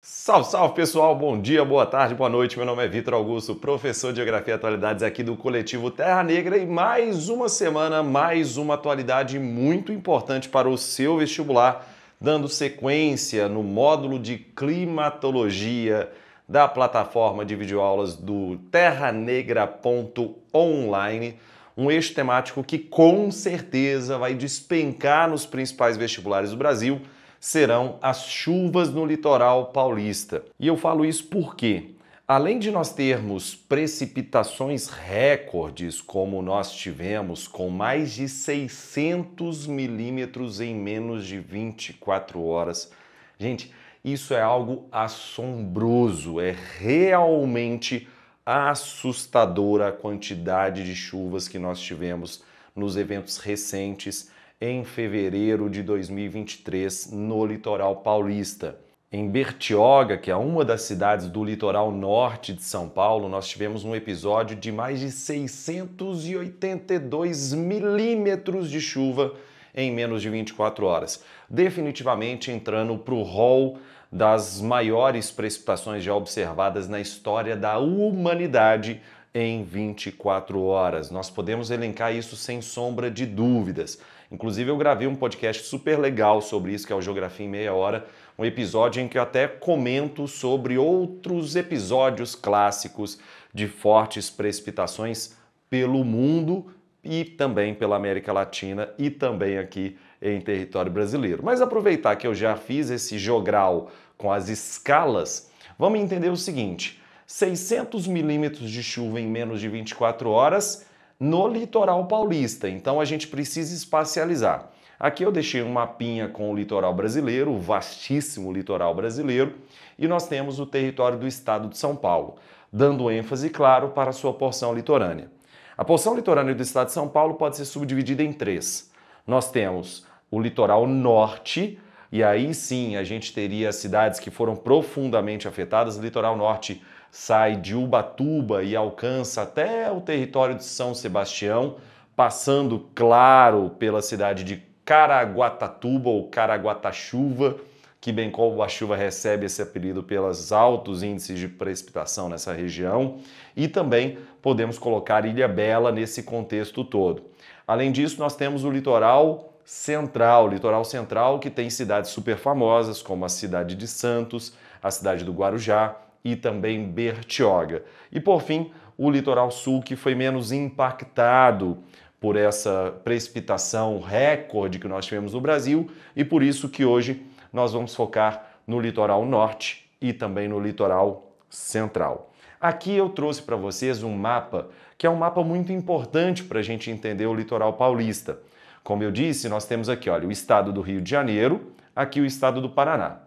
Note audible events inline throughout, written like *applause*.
Salve, salve pessoal, bom dia, boa tarde, boa noite. Meu nome é Vitor Augusto, professor de Geografia e Atualidades aqui do coletivo Terra Negra e mais uma semana, mais uma atualidade muito importante para o seu vestibular, dando sequência no módulo de climatologia da plataforma de videoaulas do terranegra.online, um eixo temático que com certeza vai despencar nos principais vestibulares do Brasil serão as chuvas no litoral paulista. E eu falo isso porque Além de nós termos precipitações recordes, como nós tivemos, com mais de 600 milímetros em menos de 24 horas, gente, isso é algo assombroso, é realmente assustadora a quantidade de chuvas que nós tivemos nos eventos recentes em fevereiro de 2023 no litoral paulista. Em Bertioga, que é uma das cidades do litoral norte de São Paulo, nós tivemos um episódio de mais de 682 milímetros de chuva em menos de 24 horas, definitivamente entrando para o rol das maiores precipitações já observadas na história da humanidade em 24 horas. Nós podemos elencar isso sem sombra de dúvidas. Inclusive, eu gravei um podcast super legal sobre isso, que é o Geografia em Meia Hora, um episódio em que eu até comento sobre outros episódios clássicos de fortes precipitações pelo mundo e também pela América Latina e também aqui em território brasileiro. Mas aproveitar que eu já fiz esse jogral com as escalas, vamos entender o seguinte: 600 milímetros de chuva em menos de 24 horas no litoral paulista. Então a gente precisa espacializar. Aqui eu deixei um mapinha com o litoral brasileiro, o vastíssimo litoral brasileiro, e nós temos o território do estado de São Paulo, dando ênfase, claro, para a sua porção litorânea. A porção litorânea do estado de São Paulo pode ser subdividida em três. Nós temos o litoral norte, e aí sim a gente teria cidades que foram profundamente afetadas, litoral norte sai de Ubatuba e alcança até o território de São Sebastião, passando, claro, pela cidade de Caraguatatuba ou Caraguatachuva, que bem como a chuva recebe esse apelido pelos altos índices de precipitação nessa região, e também podemos colocar Ilha Bela nesse contexto todo. Além disso, nós temos o litoral central, litoral central que tem cidades super famosas como a cidade de Santos, a cidade do Guarujá, e também Bertioga. E por fim, o litoral sul que foi menos impactado por essa precipitação recorde que nós tivemos no Brasil e por isso que hoje nós vamos focar no litoral norte e também no litoral central. Aqui eu trouxe para vocês um mapa que é um mapa muito importante para a gente entender o litoral paulista. Como eu disse, nós temos aqui, olha, o estado do Rio de Janeiro, aqui o estado do Paraná.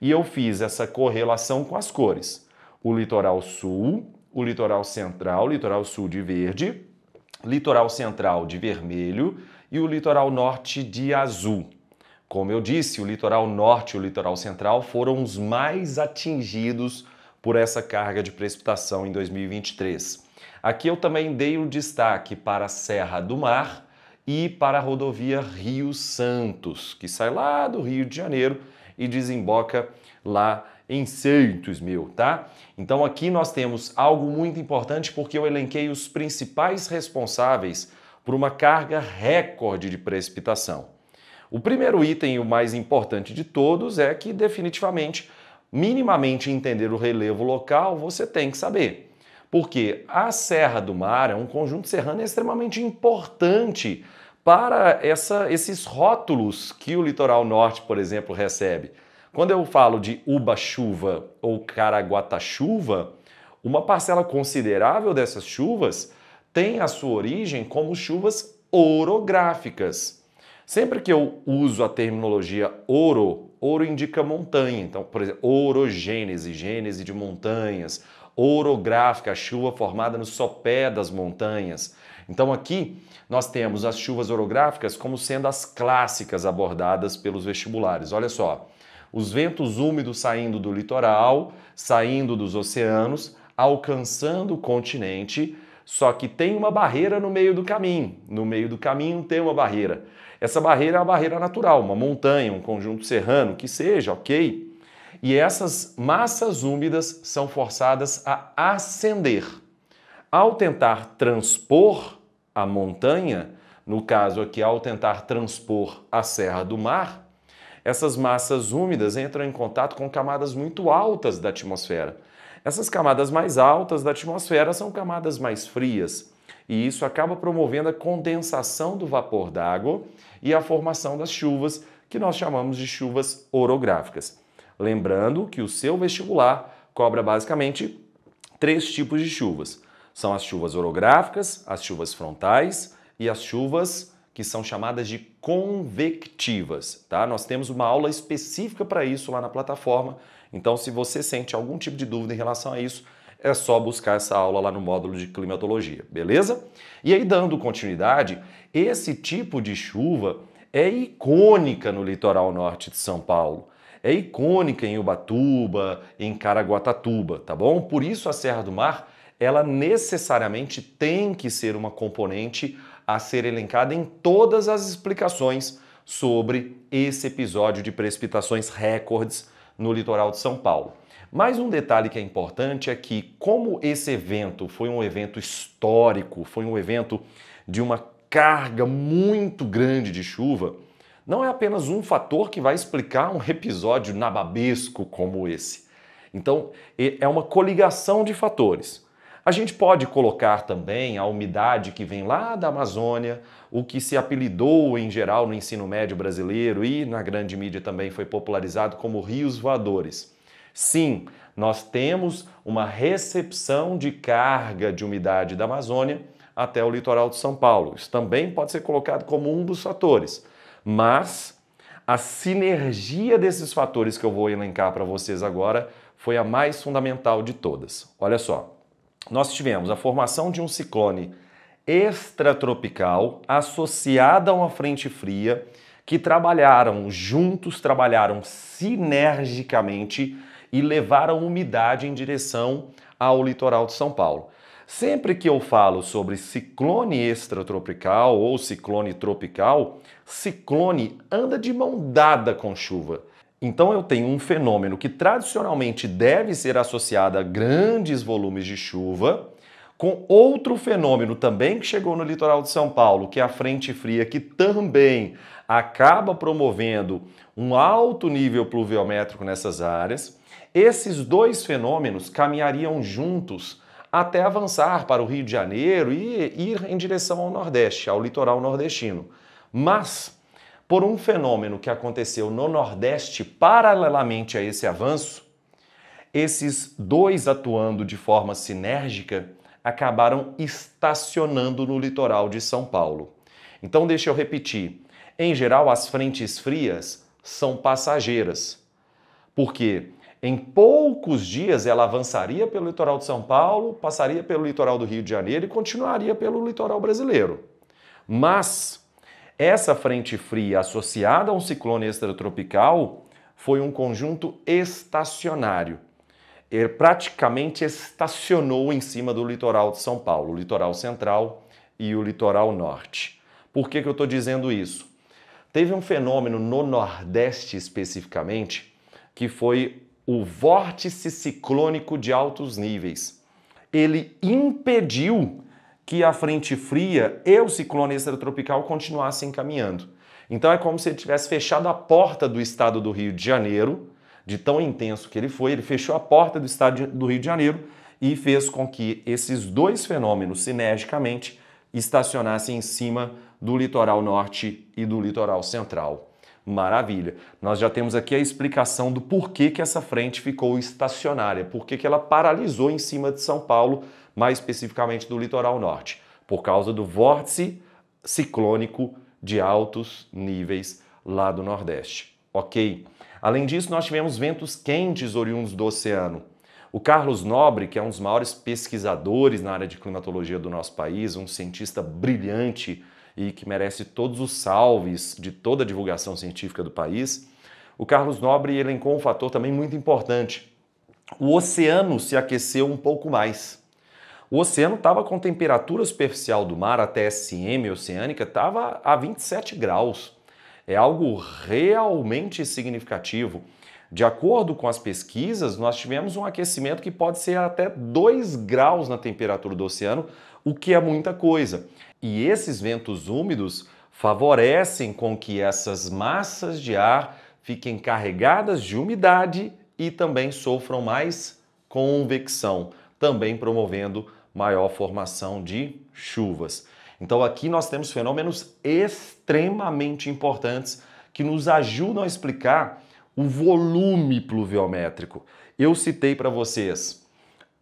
E eu fiz essa correlação com as cores. O litoral sul, o litoral central, litoral sul de verde, litoral central de vermelho e o litoral norte de azul. Como eu disse, o litoral norte e o litoral central foram os mais atingidos por essa carga de precipitação em 2023. Aqui eu também dei o um destaque para a Serra do Mar e para a rodovia Rio Santos, que sai lá do Rio de Janeiro e desemboca lá em 600 mil, tá? Então aqui nós temos algo muito importante porque eu elenquei os principais responsáveis por uma carga recorde de precipitação. O primeiro item, o mais importante de todos, é que definitivamente, minimamente entender o relevo local, você tem que saber. Porque a Serra do Mar é um conjunto serrano extremamente importante para essa, esses rótulos que o litoral norte, por exemplo, recebe. Quando eu falo de uba-chuva ou caraguata-chuva, uma parcela considerável dessas chuvas tem a sua origem como chuvas orográficas. Sempre que eu uso a terminologia ouro, ouro indica montanha. Então, por exemplo, orogênese, gênese de montanhas, orográfica, chuva formada no sopé das montanhas. Então aqui nós temos as chuvas orográficas como sendo as clássicas abordadas pelos vestibulares. Olha só, os ventos úmidos saindo do litoral, saindo dos oceanos, alcançando o continente, só que tem uma barreira no meio do caminho. No meio do caminho tem uma barreira. Essa barreira é a barreira natural, uma montanha, um conjunto serrano, que seja, ok? E essas massas úmidas são forçadas a ascender. Ao tentar transpor a montanha, no caso aqui, ao tentar transpor a Serra do Mar, essas massas úmidas entram em contato com camadas muito altas da atmosfera. Essas camadas mais altas da atmosfera são camadas mais frias, e isso acaba promovendo a condensação do vapor d'água e a formação das chuvas, que nós chamamos de chuvas orográficas. Lembrando que o seu vestibular cobra basicamente três tipos de chuvas: são as chuvas orográficas, as chuvas frontais e as chuvas que são chamadas de convectivas, tá? Nós temos uma aula específica para isso lá na plataforma. Então, se você sente algum tipo de dúvida em relação a isso, é só buscar essa aula lá no módulo de climatologia, beleza? E aí, dando continuidade, esse tipo de chuva é icônica no litoral norte de São Paulo. É icônica em Ubatuba, em Caraguatatuba, tá bom? Por isso a Serra do Mar ela necessariamente tem que ser uma componente a ser elencada em todas as explicações sobre esse episódio de precipitações recordes no litoral de São Paulo. Mais um detalhe que é importante é que, como esse evento foi um evento histórico, foi um evento de uma carga muito grande de chuva, não é apenas um fator que vai explicar um episódio nababesco como esse. Então, é uma coligação de fatores. A gente pode colocar também a umidade que vem lá da Amazônia, o que se apelidou em geral no ensino médio brasileiro e na grande mídia também foi popularizado como rios voadores. Sim, nós temos uma recepção de carga de umidade da Amazônia até o litoral de São Paulo. Isso também pode ser colocado como um dos fatores. Mas a sinergia desses fatores que eu vou elencar para vocês agora foi a mais fundamental de todas. Olha só nós tivemos a formação de um ciclone extratropical associada a uma frente fria que trabalharam juntos, trabalharam sinergicamente e levaram umidade em direção ao litoral de São Paulo. Sempre que eu falo sobre ciclone extratropical ou ciclone tropical, ciclone anda de mão dada com chuva. Então eu tenho um fenômeno que tradicionalmente deve ser associado a grandes volumes de chuva, com outro fenômeno também que chegou no litoral de São Paulo, que é a frente fria, que também acaba promovendo um alto nível pluviométrico nessas áreas. Esses dois fenômenos caminhariam juntos até avançar para o Rio de Janeiro e ir em direção ao Nordeste, ao litoral nordestino. Mas por um fenômeno que aconteceu no Nordeste paralelamente a esse avanço, esses dois atuando de forma sinérgica acabaram estacionando no litoral de São Paulo. Então, deixa eu repetir: em geral, as frentes frias são passageiras, porque em poucos dias ela avançaria pelo litoral de São Paulo, passaria pelo litoral do Rio de Janeiro e continuaria pelo litoral brasileiro. Mas essa frente fria associada a um ciclone extratropical foi um conjunto estacionário. Ele praticamente estacionou em cima do litoral de São Paulo, o litoral central e o litoral norte. Por que, que eu estou dizendo isso? Teve um fenômeno no Nordeste especificamente, que foi o vórtice ciclônico de altos níveis. Ele impediu que a frente fria e o ciclone extratropical continuassem caminhando. Então é como se ele tivesse fechado a porta do estado do Rio de Janeiro, de tão intenso que ele foi, ele fechou a porta do estado do Rio de Janeiro e fez com que esses dois fenômenos sinergicamente estacionassem em cima do litoral norte e do litoral central. Maravilha. Nós já temos aqui a explicação do porquê que essa frente ficou estacionária, porquê que ela paralisou em cima de São Paulo, mais especificamente do litoral norte, por causa do vórtice ciclônico de altos níveis lá do Nordeste. Ok? Além disso, nós tivemos ventos quentes oriundos do oceano. O Carlos Nobre, que é um dos maiores pesquisadores na área de climatologia do nosso país, um cientista brilhante, e que merece todos os salves de toda a divulgação científica do país, o Carlos Nobre elencou um fator também muito importante. O oceano se aqueceu um pouco mais. O oceano estava com temperatura superficial do mar, até SM oceânica, estava a 27 graus. É algo realmente significativo. De acordo com as pesquisas, nós tivemos um aquecimento que pode ser até 2 graus na temperatura do oceano, o que é muita coisa. E esses ventos úmidos favorecem com que essas massas de ar fiquem carregadas de umidade e também sofram mais convecção, também promovendo maior formação de chuvas. Então aqui nós temos fenômenos extremamente importantes que nos ajudam a explicar o volume pluviométrico. Eu citei para vocês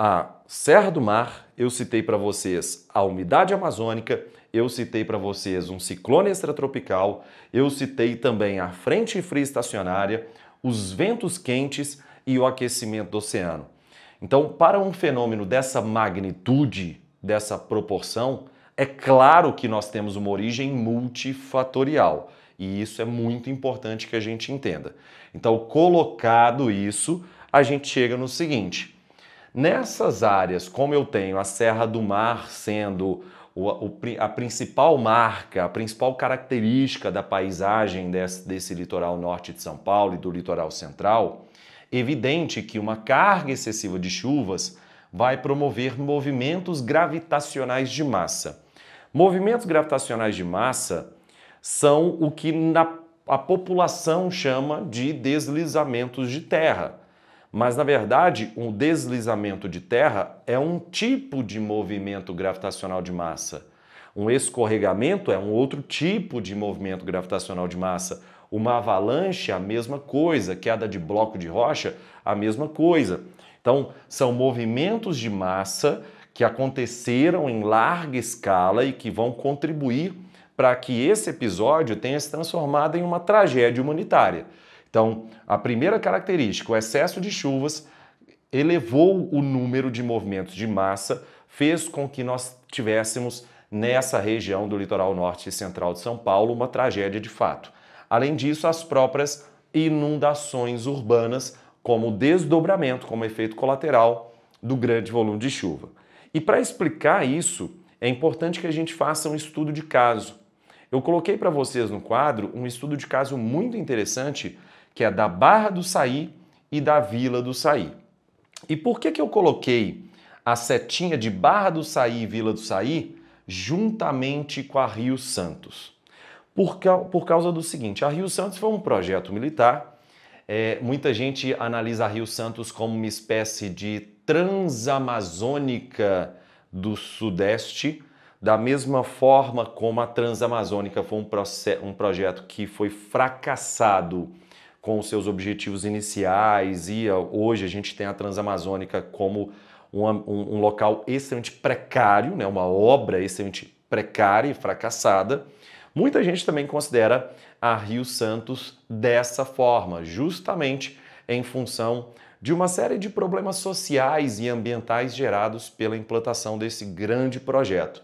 a Serra do Mar, eu citei para vocês a umidade amazônica, eu citei para vocês um ciclone extratropical, eu citei também a frente fria estacionária, os ventos quentes e o aquecimento do oceano. Então, para um fenômeno dessa magnitude, dessa proporção, é claro que nós temos uma origem multifatorial. E isso é muito importante que a gente entenda. Então, colocado isso, a gente chega no seguinte: Nessas áreas, como eu tenho a Serra do Mar sendo a principal marca, a principal característica da paisagem desse, desse, litoral norte de São Paulo e do litoral central, evidente que uma carga excessiva de chuvas vai promover movimentos gravitacionais de massa. Movimentos gravitacionais de massa são o que na, a população chama de deslizamentos de terra. Mas na verdade, um deslizamento de terra é um tipo de movimento gravitacional de massa. Um escorregamento é um outro tipo de movimento gravitacional de massa. Uma avalanche é a mesma coisa, queda de bloco de rocha, a mesma coisa. Então, são movimentos de massa que aconteceram em larga escala e que vão contribuir para que esse episódio tenha se transformado em uma tragédia humanitária. Então, a primeira característica, o excesso de chuvas elevou o número de movimentos de massa, fez com que nós tivéssemos nessa região do litoral norte e central de São Paulo uma tragédia de fato. Além disso, as próprias inundações urbanas como desdobramento, como efeito colateral do grande volume de chuva. E para explicar isso, é importante que a gente faça um estudo de caso. Eu coloquei para vocês no quadro um estudo de caso muito interessante que é da Barra do Saí e da Vila do Saí. E por que, que eu coloquei a setinha de Barra do Saí e Vila do Saí juntamente com a Rio Santos? Por, por causa do seguinte, a Rio Santos foi um projeto militar. É, muita gente analisa a Rio Santos como uma espécie de transamazônica do Sudeste, da mesma forma como a Transamazônica foi um, um projeto que foi fracassado com os seus objetivos iniciais e ah, hoje a gente tem a Transamazônica como um, um, um local extremamente precário, né, uma obra extremamente precária e fracassada. Muita gente também considera a Rio Santos dessa forma, justamente em função de uma série de problemas sociais e ambientais gerados pela implantação desse grande projeto.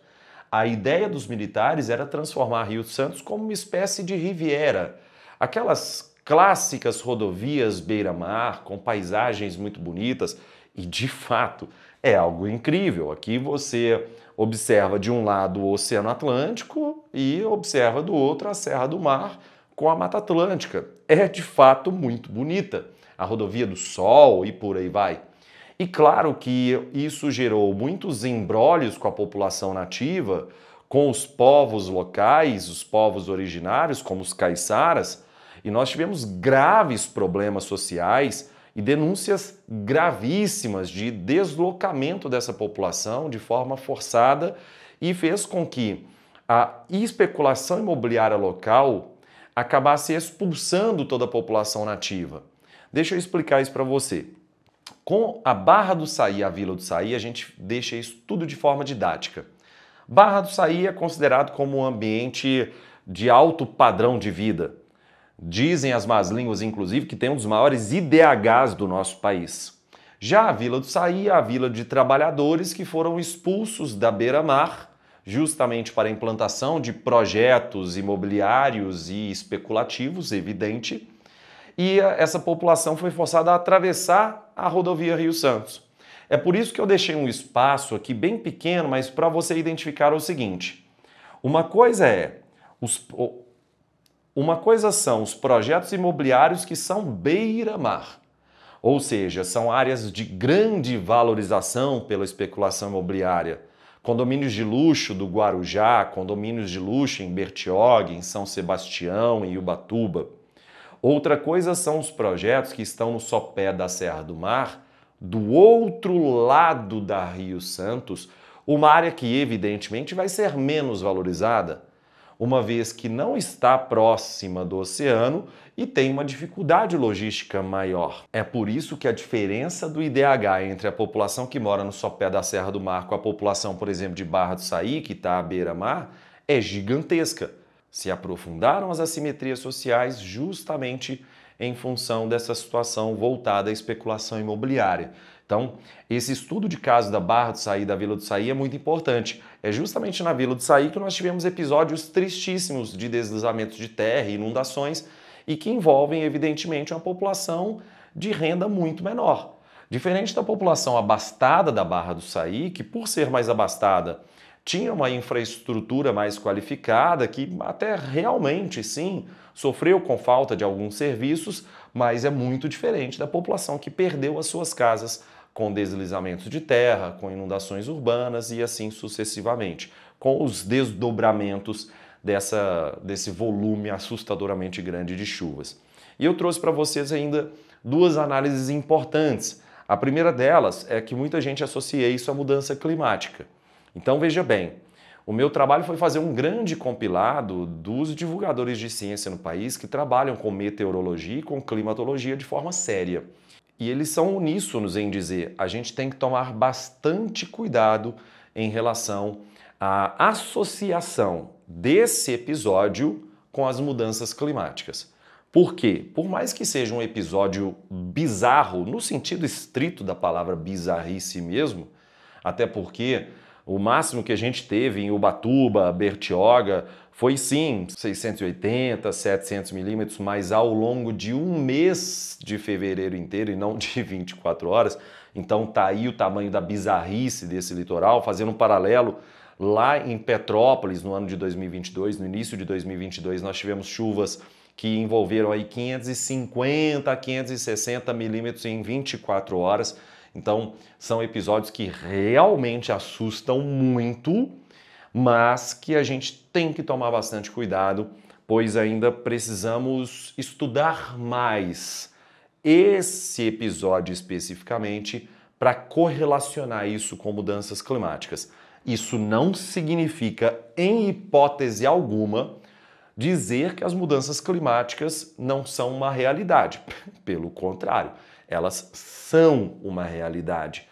A ideia dos militares era transformar Rio Santos como uma espécie de Riviera, aquelas clássicas rodovias beira-mar, com paisagens muito bonitas, e de fato é algo incrível. Aqui você observa de um lado o Oceano Atlântico e observa do outro a Serra do Mar com a Mata Atlântica. É de fato muito bonita. A rodovia do Sol e por aí vai. E claro que isso gerou muitos embrólios com a população nativa, com os povos locais, os povos originários, como os caiçaras, e nós tivemos graves problemas sociais e denúncias gravíssimas de deslocamento dessa população de forma forçada e fez com que a especulação imobiliária local acabasse expulsando toda a população nativa. Deixa eu explicar isso para você. Com a Barra do Saí, a Vila do Saí, a gente deixa isso tudo de forma didática. Barra do Saí é considerado como um ambiente de alto padrão de vida. Dizem as más línguas, inclusive, que tem um dos maiores IDHs do nosso país. Já a Vila do Saí é a vila de trabalhadores que foram expulsos da beira-mar justamente para a implantação de projetos imobiliários e especulativos, evidente, e eh, essa população foi forçada a atravessar a rodovia Rio Santos. É por isso que eu deixei um espaço aqui bem pequeno, mas para você identificar o seguinte: uma coisa é os, uma coisa são os projetos imobiliários que são beira-mar, ou seja, são áreas de grande valorização pela especulação imobiliária. Condomínios de luxo do Guarujá, condomínios de luxo em Bertioga, em São Sebastião, em Ubatuba. Outra coisa são os projetos que estão no sopé da Serra do Mar, do outro lado da Rio Santos, uma área que evidentemente vai ser menos valorizada, uma vez que não está próxima do oceano e tem uma dificuldade logística maior. É por isso que a diferença do IDH entre a população que mora no sopé da Serra do Mar com a população, por exemplo, de Barra do Saí, que está à beira-mar, é gigantesca. Se aprofundaram as assimetrias sociais justamente em função dessa situação voltada à especulação imobiliária. Então, esse estudo de caso da Barra do Saí, da Vila do Saí, é muito importante. É justamente na Vila do Saí que nós tivemos episódios tristíssimos de deslizamentos de terra, inundações, e que envolvem, evidentemente, uma população de renda muito menor. Diferente da população abastada da Barra do Saí, que por ser mais abastada tinha uma infraestrutura mais qualificada, que até realmente sim sofreu com falta de alguns serviços, mas é muito diferente da população que perdeu as suas casas com deslizamentos de terra, com inundações urbanas e assim sucessivamente, com os desdobramentos dessa, desse volume assustadoramente grande de chuvas. E eu trouxe para vocês ainda duas análises importantes. A primeira delas é que muita gente associa isso à mudança climática. Então veja bem, o meu trabalho foi fazer um grande compilado dos divulgadores de ciência no país que trabalham com meteorologia e com climatologia de forma séria. E eles são uníssonos em dizer: a gente tem que tomar bastante cuidado em relação à associação desse episódio com as mudanças climáticas. Por quê? Por mais que seja um episódio bizarro, no sentido estrito da palavra bizarrice mesmo, até porque o máximo que a gente teve em Ubatuba, Bertioga, foi sim 680, 700 milímetros, mas ao longo de um mês de fevereiro inteiro e não de 24 *laughs* horas. Então tá aí o tamanho da bizarrice desse litoral, fazendo um paralelo lá em Petrópolis no ano de 2022, no início de 2022 nós tivemos chuvas que envolveram aí 550 a 560 milímetros em 24 horas. Então, são episódios que realmente assustam muito mas que a gente tem que tomar bastante cuidado, pois ainda precisamos estudar mais esse episódio especificamente para correlacionar isso com mudanças climáticas. Isso não significa, em hipótese alguma, dizer que as mudanças climáticas não são uma realidade. *laughs* Pelo contrário, elas são uma realidade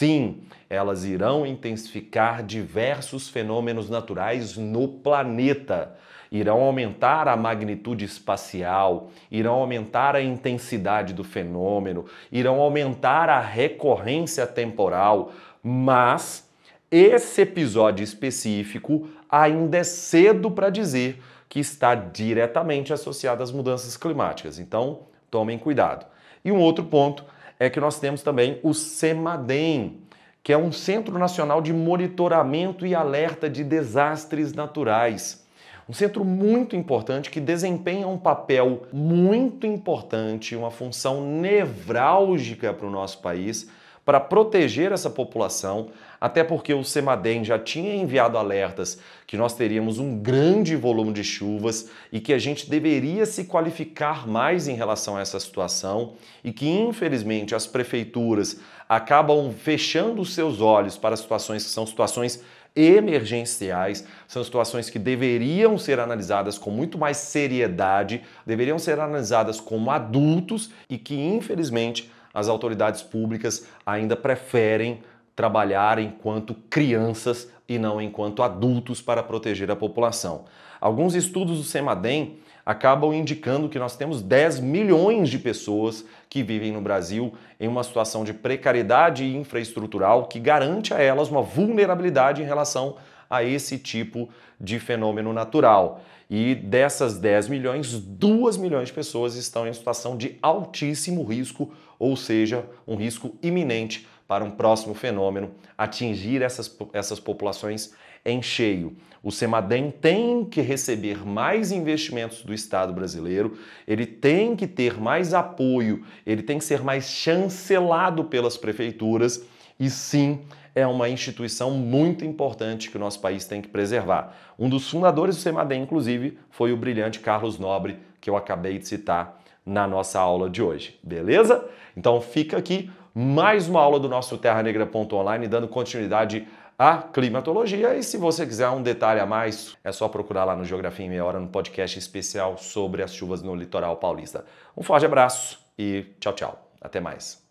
Sim, elas irão intensificar diversos fenômenos naturais no planeta. Irão aumentar a magnitude espacial, irão aumentar a intensidade do fenômeno, irão aumentar a recorrência temporal, mas esse episódio específico ainda é cedo para dizer que está diretamente associado às mudanças climáticas. Então, tomem cuidado. E um outro ponto é que nós temos também o CEMADEM, que é um Centro Nacional de Monitoramento e Alerta de Desastres Naturais. Um centro muito importante que desempenha um papel muito importante, uma função nevrálgica para o nosso país para proteger essa população, até porque o Semadem já tinha enviado alertas que nós teríamos um grande volume de chuvas e que a gente deveria se qualificar mais em relação a essa situação e que, infelizmente, as prefeituras acabam fechando os seus olhos para situações que são situações emergenciais, são situações que deveriam ser analisadas com muito mais seriedade, deveriam ser analisadas como adultos e que, infelizmente, as autoridades públicas ainda preferem trabalhar enquanto crianças e não enquanto adultos para proteger a população. Alguns estudos do Semadem acabam indicando que nós temos 10 milhões de pessoas que vivem no Brasil em uma situação de precariedade infraestrutural que garante a elas uma vulnerabilidade em relação a esse tipo de fenômeno natural. E dessas 10 milhões, 2 milhões de pessoas estão em situação de altíssimo risco ou seja, um risco iminente para um próximo fenômeno atingir essas, essas populações em cheio. O Semadem tem que receber mais investimentos do Estado brasileiro, ele tem que ter mais apoio, ele tem que ser mais chancelado pelas prefeituras e sim é uma instituição muito importante que o nosso país tem que preservar. Um dos fundadores do Semadem, inclusive, foi o brilhante Carlos Nobre, que eu acabei de citar na nossa aula de hoje, beleza? Então fica aqui mais uma aula do nosso Terra Negra.online, dando continuidade à climatologia. E se você quiser um detalhe a mais, é só procurar lá no Geografia em Meia Hora, no podcast especial sobre as chuvas no litoral paulista. Um forte abraço e tchau, tchau. Até mais.